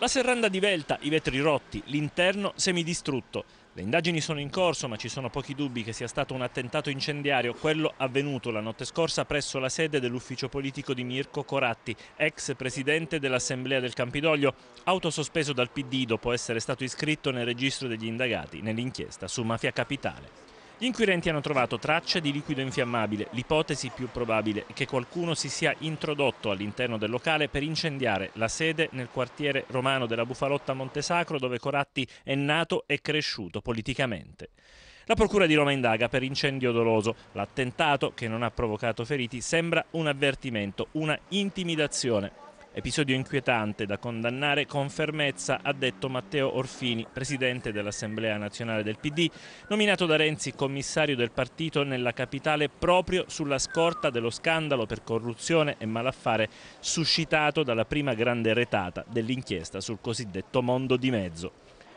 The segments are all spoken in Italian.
La serranda divelta, i vetri rotti, l'interno semidistrutto. Le indagini sono in corso ma ci sono pochi dubbi che sia stato un attentato incendiario, quello avvenuto la notte scorsa presso la sede dell'ufficio politico di Mirko Coratti, ex presidente dell'Assemblea del Campidoglio, autosospeso dal PD dopo essere stato iscritto nel registro degli indagati nell'inchiesta su Mafia Capitale. Gli inquirenti hanno trovato tracce di liquido infiammabile. L'ipotesi più probabile è che qualcuno si sia introdotto all'interno del locale per incendiare la sede nel quartiere romano della Bufalotta Montesacro dove Coratti è nato e cresciuto politicamente. La Procura di Roma indaga per incendio doloso. L'attentato, che non ha provocato feriti, sembra un avvertimento, una intimidazione Episodio inquietante da condannare con fermezza, ha detto Matteo Orfini, presidente dell'Assemblea nazionale del PD, nominato da Renzi commissario del partito nella capitale proprio sulla scorta dello scandalo per corruzione e malaffare suscitato dalla prima grande retata dell'inchiesta sul cosiddetto mondo di mezzo.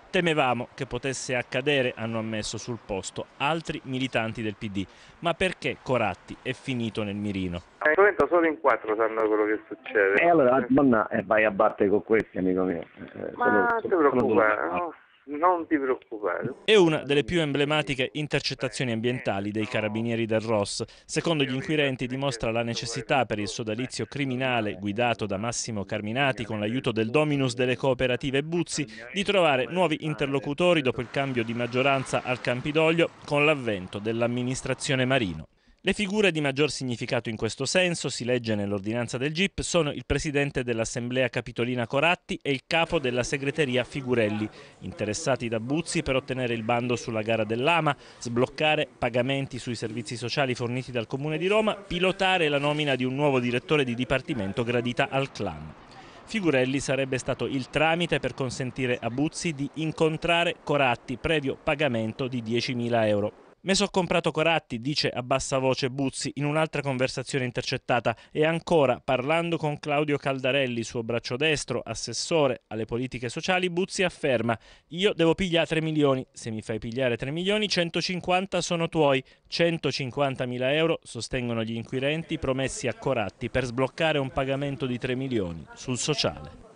Temevamo che potesse accadere, hanno ammesso sul posto altri militanti del PD. Ma perché Coratti è finito nel mirino? Al momento solo in quattro sanno quello che succede. E allora donna, eh, vai a battere con questi, amico mio. Eh, Ma sono, ti preoccupa, sono... Non ti preoccupare. È una delle più emblematiche intercettazioni ambientali dei carabinieri del ROS. Secondo gli inquirenti dimostra la necessità per il sodalizio criminale guidato da Massimo Carminati con l'aiuto del dominus delle cooperative Buzzi di trovare nuovi interlocutori dopo il cambio di maggioranza al Campidoglio con l'avvento dell'amministrazione Marino. Le figure di maggior significato in questo senso, si legge nell'ordinanza del GIP, sono il presidente dell'Assemblea Capitolina Coratti e il capo della segreteria Figurelli, interessati da Buzzi per ottenere il bando sulla gara dell'AMA, sbloccare pagamenti sui servizi sociali forniti dal Comune di Roma, pilotare la nomina di un nuovo direttore di dipartimento gradita al clan. Figurelli sarebbe stato il tramite per consentire a Buzzi di incontrare Coratti previo pagamento di 10.000 euro. Me sono comprato Coratti, dice a bassa voce Buzzi in un'altra conversazione intercettata e ancora parlando con Claudio Caldarelli, suo braccio destro, assessore alle politiche sociali, Buzzi afferma io devo pigliare 3 milioni, se mi fai pigliare 3 milioni 150 sono tuoi, 150 mila euro sostengono gli inquirenti promessi a Coratti per sbloccare un pagamento di 3 milioni sul sociale.